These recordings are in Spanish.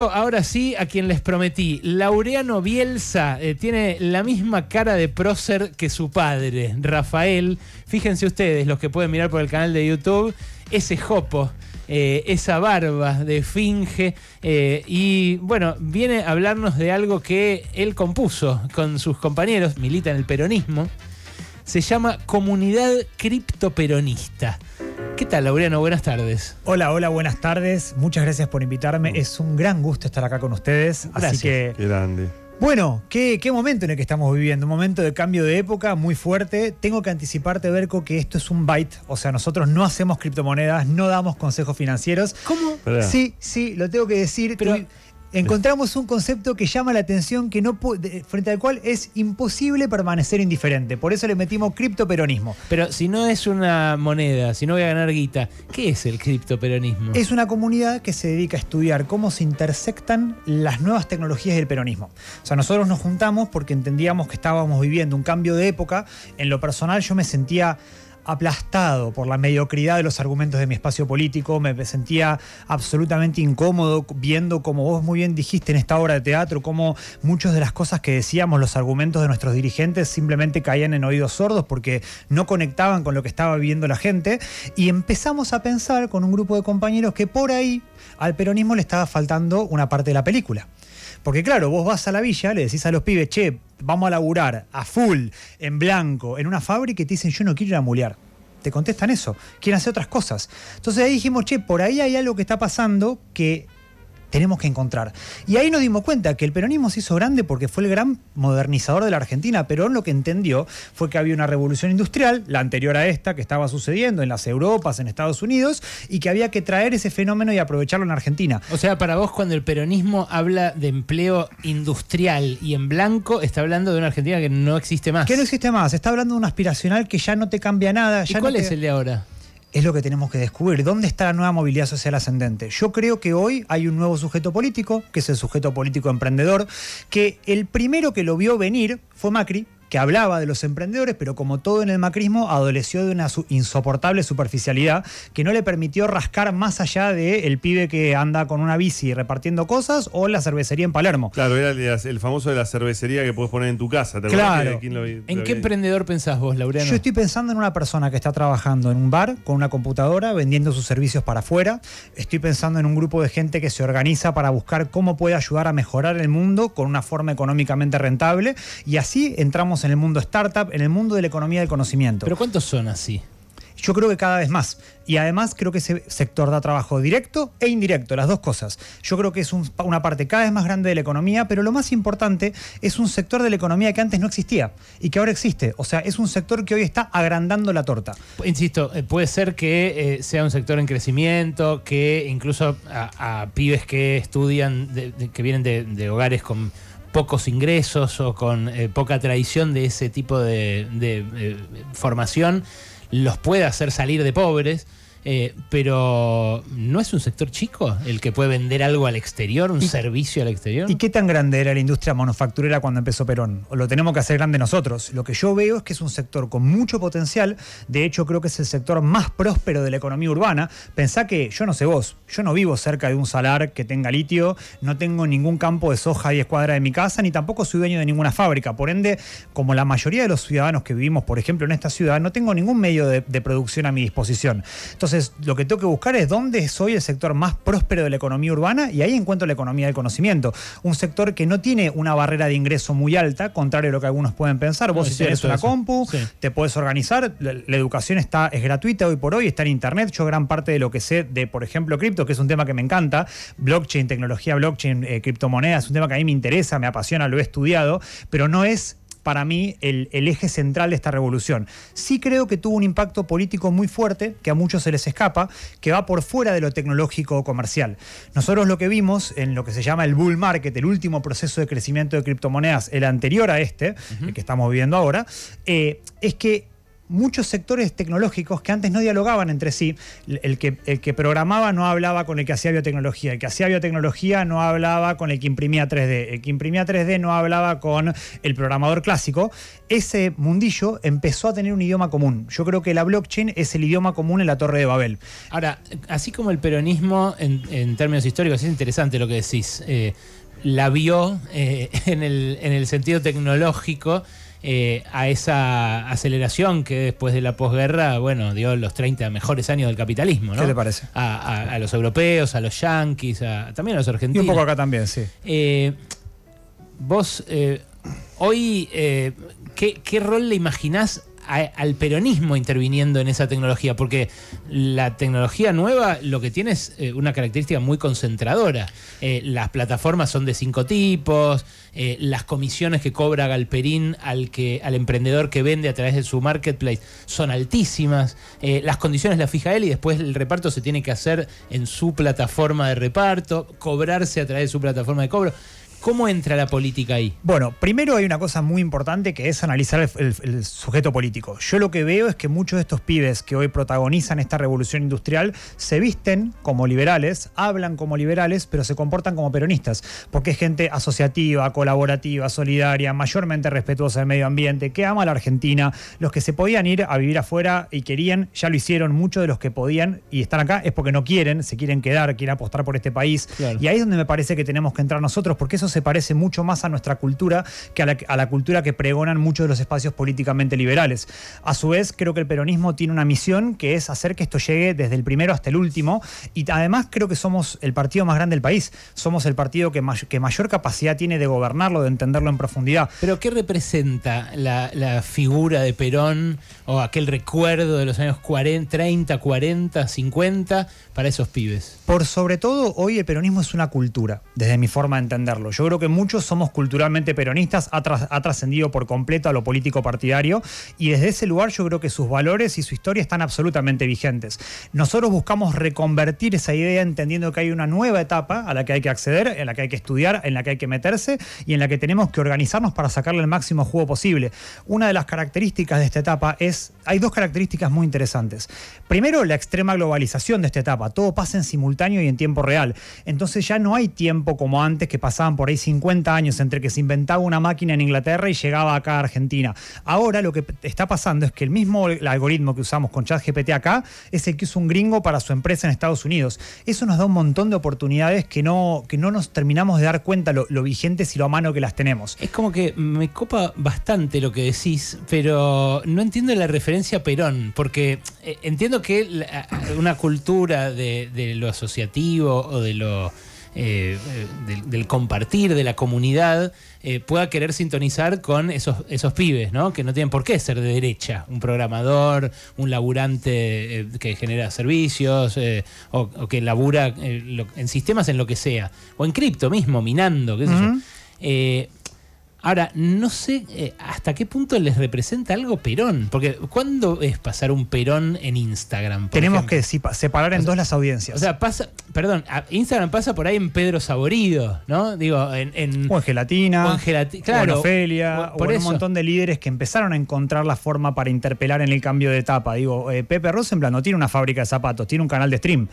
Ahora sí, a quien les prometí, Laureano Bielsa eh, tiene la misma cara de prócer que su padre, Rafael. Fíjense ustedes, los que pueden mirar por el canal de YouTube, ese jopo. Eh, esa barba de finge eh, y bueno, viene a hablarnos de algo que él compuso con sus compañeros, milita en el peronismo, se llama Comunidad Cripto-Peronista. Cripto-Peronista. ¿Qué tal, Laureano? Buenas tardes. Hola, hola, buenas tardes. Muchas gracias por invitarme. Mm. Es un gran gusto estar acá con ustedes. Así que. grande. Bueno, ¿qué, momento en el que estamos viviendo, un momento de cambio de época muy fuerte. Tengo que anticiparte, Berco, que esto es un byte. O sea, nosotros no hacemos criptomonedas, no damos consejos financieros. ¿Cómo? Sí, sí, lo tengo que decir. Pero, encontramos un concepto que llama la atención que no frente al cual es imposible permanecer indiferente. Por eso le metimos criptoperonismo. Pero si no es una moneda, si no voy a ganar guita, ¿qué es el criptoperonismo? Es una comunidad que se dedica a estudiar cómo se intersectan las nuevas tecnologías del peronismo. O sea, nosotros nos juntamos porque entendíamos que estábamos viviendo un cambio de época. En lo personal yo me sentía aplastado por la mediocridad de los argumentos de mi espacio político, me sentía absolutamente incómodo viendo, como vos muy bien dijiste en esta obra de teatro, cómo muchas de las cosas que decíamos, los argumentos de nuestros dirigentes simplemente caían en oídos sordos porque no conectaban con lo que estaba viviendo la gente, y empezamos a pensar con un grupo de compañeros que por ahí al peronismo le estaba faltando una parte de la película. Porque claro, vos vas a la villa, le decís a los pibes, che, vamos a laburar a full, en blanco, en una fábrica y te dicen, yo no quiero ir a mulear. Te contestan eso, quieren hacer otras cosas. Entonces ahí dijimos, che, por ahí hay algo que está pasando que tenemos que encontrar. Y ahí nos dimos cuenta que el peronismo se hizo grande porque fue el gran modernizador de la Argentina. pero lo que entendió fue que había una revolución industrial, la anterior a esta, que estaba sucediendo en las Europas, en Estados Unidos, y que había que traer ese fenómeno y aprovecharlo en Argentina. O sea, para vos cuando el peronismo habla de empleo industrial y en blanco, está hablando de una Argentina que no existe más. Que no existe más, está hablando de un aspiracional que ya no te cambia nada. ¿Y cuál es el de ahora? es lo que tenemos que descubrir. ¿Dónde está la nueva movilidad social ascendente? Yo creo que hoy hay un nuevo sujeto político, que es el sujeto político emprendedor, que el primero que lo vio venir fue Macri, que hablaba de los emprendedores, pero como todo en el macrismo, adoleció de una insoportable superficialidad que no le permitió rascar más allá del el pibe que anda con una bici repartiendo cosas o la cervecería en Palermo. Claro, era el, famoso de la cervecería que puedes poner en tu casa. claro. ¿En qué emprendedor pensás vos, Laureano? Yo estoy pensando en una persona que está trabajando en un bar con una computadora vendiendo sus servicios para afuera. Estoy pensando en un grupo de gente que se organiza para buscar cómo puede ayudar a mejorar el mundo con una forma económicamente rentable. Y así entramos en el mundo startup, en el mundo de la economía del conocimiento. ¿Pero cuántos son así? Yo creo que cada vez más. Y además creo que ese sector da trabajo directo e indirecto, las dos cosas. Yo creo que es una parte cada vez más grande de la economía, pero lo más importante es un sector de la economía que antes no existía y que ahora existe. O sea, es un sector que hoy está agrandando la torta. Insisto, eh, puede ser que eh, sea un sector en crecimiento, que incluso a, pibes que estudian, que vienen de, de hogares con pocos ingresos o con eh, poca tradición de ese tipo de, eh, formación los puede hacer salir de pobres. Eh, pero ¿no es un sector chico el que puede vender algo al exterior, un servicio al exterior? ¿Y qué tan grande era la industria manufacturera cuando empezó Perón? ¿O lo tenemos que hacer grande nosotros? Lo que yo veo es que es un sector con mucho potencial, de hecho creo que es el sector más próspero de la economía urbana. Pensá que yo no sé vos, yo no vivo cerca de un salar que tenga litio, no tengo ningún campo de soja y escuadra de mi casa, ni tampoco soy dueño de ninguna fábrica. Por ende, como la mayoría de los ciudadanos que vivimos, por ejemplo, en esta ciudad, no tengo ningún medio de, de producción a mi disposición. Entonces, lo que tengo que buscar es dónde soy el sector más próspero de la economía urbana y ahí encuentro la economía del conocimiento. Un sector que no tiene una barrera de ingreso muy alta, contrario a lo que algunos pueden pensar. Vos tienes una compu, te puedes organizar, la, educación está, es gratuita hoy por hoy, está en internet. Yo gran parte de lo que sé de, por ejemplo, cripto, que es un tema que me encanta, blockchain, tecnología blockchain, eh, criptomonedas, es un tema que a mí me interesa, me apasiona, lo he estudiado, pero no es para mí el, eje central de esta revolución. Sí creo que tuvo un impacto político muy fuerte, que a muchos se les escapa, que va por fuera de lo tecnológico o comercial. Nosotros lo que vimos en lo que se llama el bull market, el último proceso de crecimiento de criptomonedas, el anterior a este, el que estamos viviendo ahora, eh, es que muchos sectores tecnológicos que antes no dialogaban entre sí. El que, el que programaba no hablaba con el que hacía biotecnología, el que hacía biotecnología no hablaba con el que imprimía 3D, el que imprimía 3D no hablaba con el programador clásico. Ese mundillo empezó a tener un idioma común. Yo creo que la blockchain es el idioma común en la Torre de Babel. Ahora, así como el peronismo en, términos históricos, es interesante lo que decís. Eh, la vio eh, en, el, en el sentido tecnológico eh, a esa aceleración que después de la posguerra, bueno, dio los 30 mejores años del capitalismo, ¿no? ¿Qué le parece? A, los europeos, a los yanquis, también a los argentinos. un poco acá también, sí. Eh, vos, eh, hoy, ¿qué, ¿qué, rol le imaginás al peronismo interviniendo en esa tecnología, porque la tecnología nueva lo que tiene es eh, una característica muy concentradora. Eh, las plataformas son de cinco tipos, eh, las comisiones que cobra Galperín al, que, al emprendedor que vende a través de su marketplace son altísimas, las condiciones las fija él y después el reparto se tiene que hacer en su plataforma de reparto, cobrarse a través de su plataforma de cobro. ¿Cómo entra la política ahí? Bueno, primero hay una cosa muy importante que es analizar el, sujeto político. Yo lo que veo es que muchos de estos pibes que hoy protagonizan esta revolución industrial se visten como liberales, hablan como liberales, pero se comportan como peronistas, porque es gente asociativa, colaborativa, solidaria, mayormente respetuosa del medio ambiente, que ama a la Argentina. Los que se podían ir a vivir afuera y querían, ya lo hicieron, muchos de los que podían y están acá es porque no quieren, se quieren quedar, quieren apostar por este país. Y ahí es donde me parece que tenemos que entrar nosotros, porque eso se parece mucho más a nuestra cultura que a la, cultura que pregonan muchos de los espacios políticamente liberales. A su vez, creo que el peronismo tiene una misión que es hacer que esto llegue desde el primero hasta el último y además creo que somos el partido más grande del país, somos el partido que, mayor capacidad tiene de gobernarlo, de entenderlo en profundidad. Pero ¿qué representa la, figura de Perón o aquel recuerdo de los años 40, 30, 40, 50 para esos pibes? Por sobre todo, hoy el peronismo es una cultura, desde mi forma de entenderlo. Yo creo que muchos somos culturalmente peronistas, ha trascendido por completo a lo político partidario y desde ese lugar yo creo que sus valores y su historia están absolutamente vigentes. Nosotros buscamos reconvertir esa idea entendiendo que hay una nueva etapa a la que hay que acceder, en la que hay que estudiar, en la que hay que meterse y en la que tenemos que organizarnos para sacarle el máximo juego posible. Una de las características de esta etapa es, hay dos características muy interesantes. Primero, la extrema globalización de esta etapa, todo pasa en simultáneo y en tiempo real. Entonces ya no hay tiempo como antes que pasaban por por 50 años entre que se inventaba una máquina en Inglaterra y llegaba acá a Argentina. Ahora lo que está pasando es que el mismo algoritmo que usamos con ChatGPT acá es el que usa un gringo para su empresa en Estados Unidos. Eso nos da un montón de oportunidades que no, que no nos terminamos de dar cuenta lo, vigentes y lo a mano que las tenemos. Es como que me copa bastante lo que decís, pero no entiendo la referencia Perón, porque eh, entiendo que una cultura de lo asociativo o de lo eh, eh, del, compartir, de la comunidad, eh, pueda querer sintonizar con esos, esos pibes, ¿no? Que no tienen por qué ser de derecha. Un programador, un laburante que genera servicios, o, que labura en sistemas en lo que sea. O en cripto mismo, minando, qué sé yo. Ahora, no sé eh, hasta qué punto les representa algo Perón, porque ¿cuándo es pasar un Perón en Instagram? Tenemos que separar en dos las audiencias. O sea, pasa, perdón, Instagram pasa por ahí en Pedro Saborido, ¿no? Digo, en... o en Gelatina, o en, Ofelia, por un montón de líderes que empezaron a encontrar la forma para interpelar en el cambio de etapa. Digo, Ross, eh, Pepe plan, no tiene una fábrica de zapatos, tiene un canal de stream.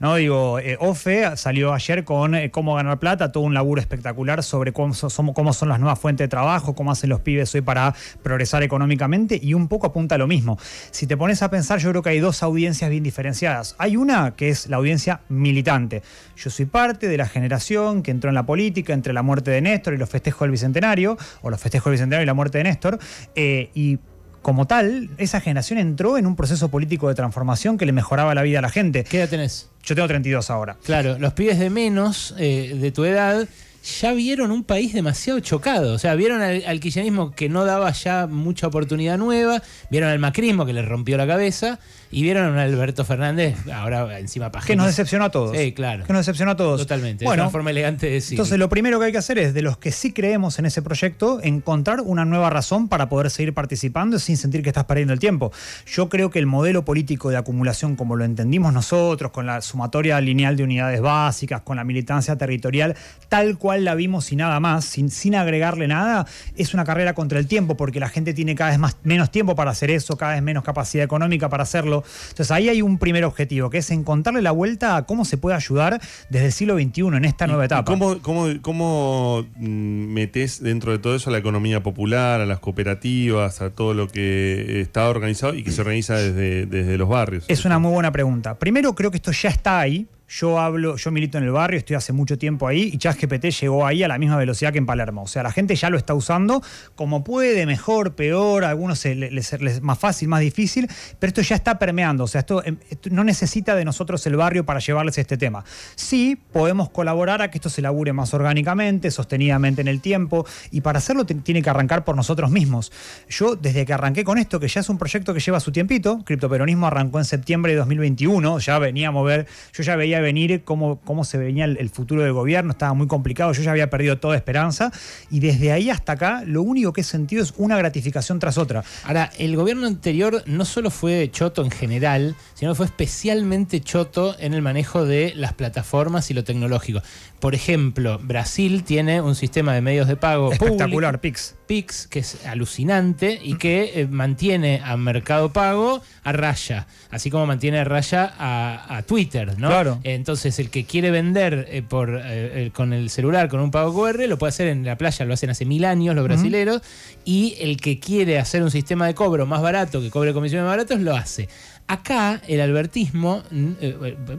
¿no? Digo, eh, OFE salió ayer con eh, Cómo ganar plata, todo un laburo espectacular sobre cómo, son, las nuevas fuentes de trabajo, cómo hacen los pibes hoy para progresar económicamente y un poco apunta a lo mismo. Si te pones a pensar, yo creo que hay dos audiencias bien diferenciadas. Hay una que es la audiencia militante. Yo soy parte de la generación que entró en la política entre la muerte de Néstor y los festejos del Bicentenario, o los festejos del Bicentenario y la muerte de Néstor, eh, y como tal, esa generación entró en un proceso político de transformación que le mejoraba la vida a la gente. ¿Qué edad tenés? Yo tengo 32 ahora. Claro, los pibes de menos, eh, de tu edad, ya vieron un país demasiado chocado. O sea, vieron al, kirchnerismo que no daba ya mucha oportunidad nueva, vieron al macrismo que les rompió la cabeza y vieron a Alberto Fernández, ahora encima página Que nos decepcionó a todos. claro. Que nos decepcionó a todos. Totalmente. Bueno, una forma elegante de decir. Entonces, lo primero que hay que hacer es, de los que sí creemos en ese proyecto, encontrar una nueva razón para poder seguir participando sin sentir que estás perdiendo el tiempo. Yo creo que el modelo político de acumulación, como lo entendimos nosotros, con la sumatoria lineal de unidades básicas, con la militancia territorial, tal cual la vimos y nada más, sin, sin agregarle nada, es una carrera contra el tiempo, porque la gente tiene cada vez más, menos tiempo para hacer eso, cada vez menos capacidad económica para hacerlo. Entonces ahí hay un primer objetivo, que es encontrarle la vuelta a cómo se puede ayudar desde el siglo XXI en esta nueva etapa. ¿Cómo, cómo, mm, metes dentro de todo eso a la economía popular, a las cooperativas, a todo lo que está organizado y que se organiza desde, desde los barrios? Es una muy buena pregunta. Primero creo que esto ya está ahí yo hablo, yo milito en el barrio, estoy hace mucho tiempo ahí y ChatGPT llegó ahí a la misma velocidad que en Palermo. O sea, la gente ya lo está usando como puede, mejor, peor, a algunos les, es más fácil, más difícil, pero esto ya está permeando. O sea, em, esto, no necesita de nosotros el barrio para llevarles este tema. Sí, podemos colaborar a que esto se labure más orgánicamente, sostenidamente en el tiempo y para hacerlo tiene que arrancar por nosotros mismos. Yo, desde que arranqué con esto, que ya es un proyecto que lleva su tiempito, Criptoperonismo arrancó en septiembre de 2021, ya venía a mover yo ya veía venir cómo, cómo se venía el, futuro del gobierno, estaba muy complicado, yo ya había perdido toda esperanza y desde ahí hasta acá lo único que he sentido es una gratificación tras otra. Ahora, el gobierno anterior no solo fue choto en general, sino fue especialmente choto en el manejo de las plataformas y lo tecnológico. Por ejemplo, Brasil tiene un sistema de medios de pago espectacular, Pix. Pix, que es alucinante y que eh, mantiene a Mercado Pago a raya, así como mantiene a raya a, Twitter, ¿no? Claro. Entonces, el que quiere vender eh, por, eh, eh, con el celular, con un pago QR, lo puede hacer en la playa, lo hacen hace mil años los brasileros. Y el que quiere hacer un sistema de cobro más barato, que cobre comisiones más baratos, lo hace. Acá el albertismo,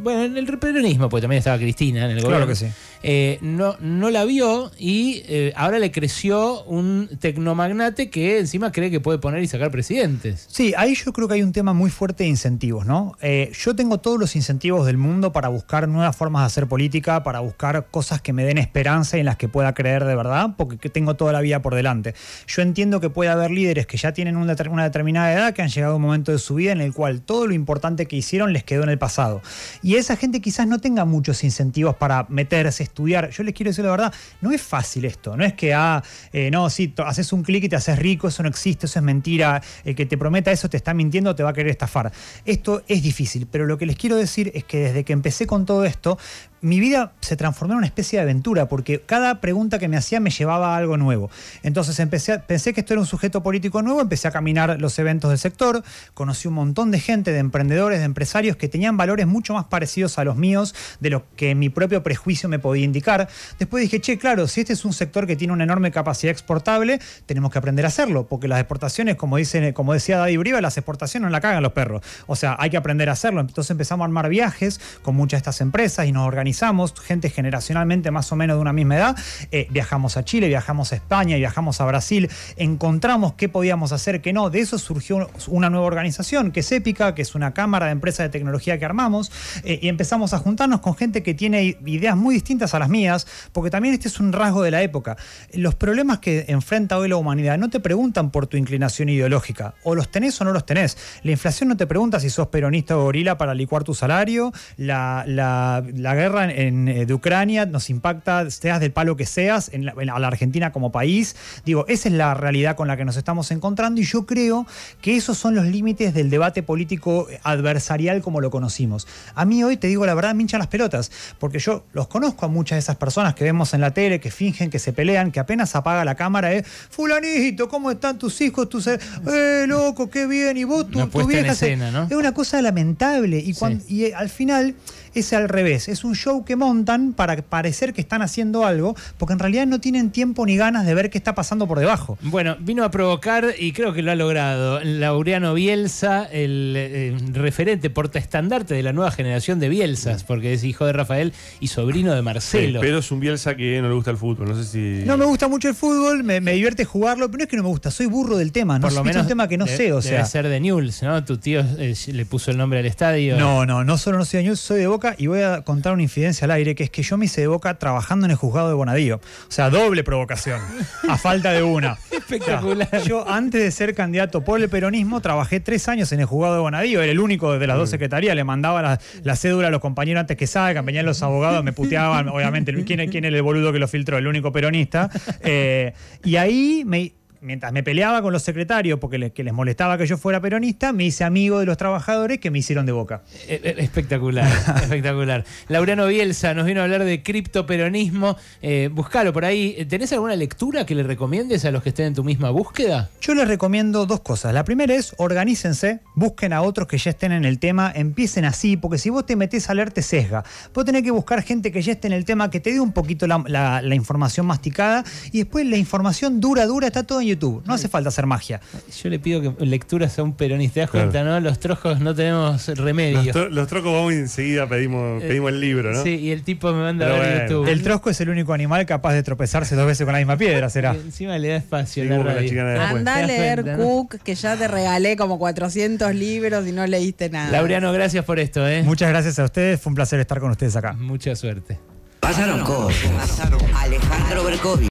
bueno en el peronismo, porque también estaba Cristina en el gobierno. Claro que sí. Eh, no, no la vio y eh, ahora le creció un tecnomagnate que encima cree que puede poner y sacar presidentes. Sí, ahí yo creo que hay un tema muy fuerte de incentivos, ¿no? Eh, yo tengo todos los incentivos del mundo para buscar nuevas formas de hacer política, para buscar cosas que me den esperanza y en las que pueda creer de verdad, porque tengo toda la vida por delante. Yo entiendo que puede haber líderes que ya tienen una determinada edad, que han llegado a un momento de su vida en el cual todo lo importante que hicieron les quedó en el pasado. Y esa gente quizás no tenga muchos incentivos para meterse, estudiar. Yo les quiero decir la verdad, no es fácil esto. No es que, ah, eh, no, sí, haces un clic y te haces rico, eso no existe, eso es mentira. El que te prometa eso te está mintiendo, te va a querer estafar. Esto es difícil, pero lo que les quiero decir es que desde que empecé con todo esto, mi vida se transformó en una especie de aventura, porque cada pregunta que me hacía me llevaba a algo nuevo. Entonces empecé, pensé que esto era un sujeto político nuevo, empecé a caminar los eventos del sector, conocí un montón de gente, de emprendedores, de empresarios que tenían valores mucho más parecidos a los míos de lo que mi propio prejuicio me podía indicar. Después dije, che, claro, si este es un sector que tiene una enorme capacidad exportable, tenemos que aprender a hacerlo, porque las exportaciones, como, dice, como decía Daddy Briva, las exportaciones no la cagan los perros. O sea, hay que aprender a hacerlo. Entonces empezamos a armar viajes con muchas de estas empresas y nos organizamos organizamos, gente generacionalmente más o menos de una misma edad, eh, viajamos a Chile, viajamos a España, viajamos a Brasil, encontramos qué podíamos hacer, qué no. De eso surgió una nueva organización, que es Épica, que es una cámara de empresa de tecnología que armamos, eh, y empezamos a juntarnos con gente que tiene ideas muy distintas a las mías, porque también este es un rasgo de la época. Los problemas que enfrenta hoy la humanidad no te preguntan por tu inclinación ideológica, o los tenés o no los tenés. La inflación no te pregunta si sos peronista o gorila para licuar tu salario, la guerra eh, de Ucrania nos impacta, seas del palo que seas, a la Argentina como país. Digo, esa es la realidad con la que nos estamos encontrando y yo creo que esos son los límites del debate político adversarial como lo conocimos. A mí hoy, te digo la verdad, me hinchan las pelotas, porque yo los conozco a muchas de esas personas que vemos en la tele, que fingen que se pelean, que apenas apaga la cámara, es, ¿eh? fulanito, ¿cómo están tus hijos? Tus... Eh, loco, qué bien, y vos, tu, vieja... Es una cosa lamentable y, y eh, al final es al revés, es un yo que montan para parecer que están haciendo algo, porque en realidad no tienen tiempo ni ganas de ver qué está pasando por debajo. Bueno, vino a provocar, y creo que lo ha logrado, Laureano Bielsa, el eh, referente portaestandarte de la nueva generación de Bielsas, porque es hijo de Rafael y sobrino de Marcelo. pero es un Bielsa que no le gusta el fútbol, no sé si... No me gusta mucho el fútbol, me, divierte jugarlo, pero no es que no me gusta, soy burro del tema, por lo es un tema que no sé, o sea... Debe ser de Newell's, ¿no? Tu tío eh, le puso el nombre al estadio. No, no, no solo no soy de Newell's, soy de Boca y voy a contar un infidelidad al aire, que es que yo me hice de boca trabajando en el juzgado de Bonadío. O sea, doble provocación, a falta de una. Espectacular. yo antes de ser candidato por el peronismo, trabajé tres años en el juzgado de Bonadío. Era el único de las dos secretarías. Le mandaba la, cédula a los compañeros antes que salgan, venían los abogados, me puteaban, obviamente. ¿Quién, ¿Quién, el boludo que lo filtró? El único peronista. Eh, y ahí me mientras me peleaba con los secretarios porque les, molestaba que yo fuera peronista, me hice amigo de los trabajadores que me hicieron de boca. Eh, eh, espectacular, espectacular. Laureano Bielsa nos vino a hablar de criptoperonismo. Eh, buscalo por ahí. ¿Tenés alguna lectura que le recomiendes a los que estén en tu misma búsqueda? Yo les recomiendo dos cosas. La primera es organícense, busquen a otros que ya estén en el tema, empiecen así, porque si vos te metés a leer sesga. Vos tenés que buscar gente que ya esté en el tema, que te dé un poquito la, la información masticada y después la información dura, dura, está todo en YouTube. No hace falta hacer magia. Yo le pido que lecturas a un peronista. cuenta, ¿no? Los trojos no tenemos remedio. Los, trozos trocos vamos y enseguida pedimos, eh, pedimos el libro, ¿no? Sí, y el tipo me manda a ver YouTube. El trosco es el único animal capaz de tropezarse dos veces con la misma piedra, será. encima le da espacio. La a leer Cook, que ya te regalé como 400 libros y no leíste nada. Laureano, gracias por esto, ¿eh? Muchas gracias a ustedes. Fue un placer estar con ustedes acá. Mucha suerte. Pasaron cosas. Alejandro Bercovi.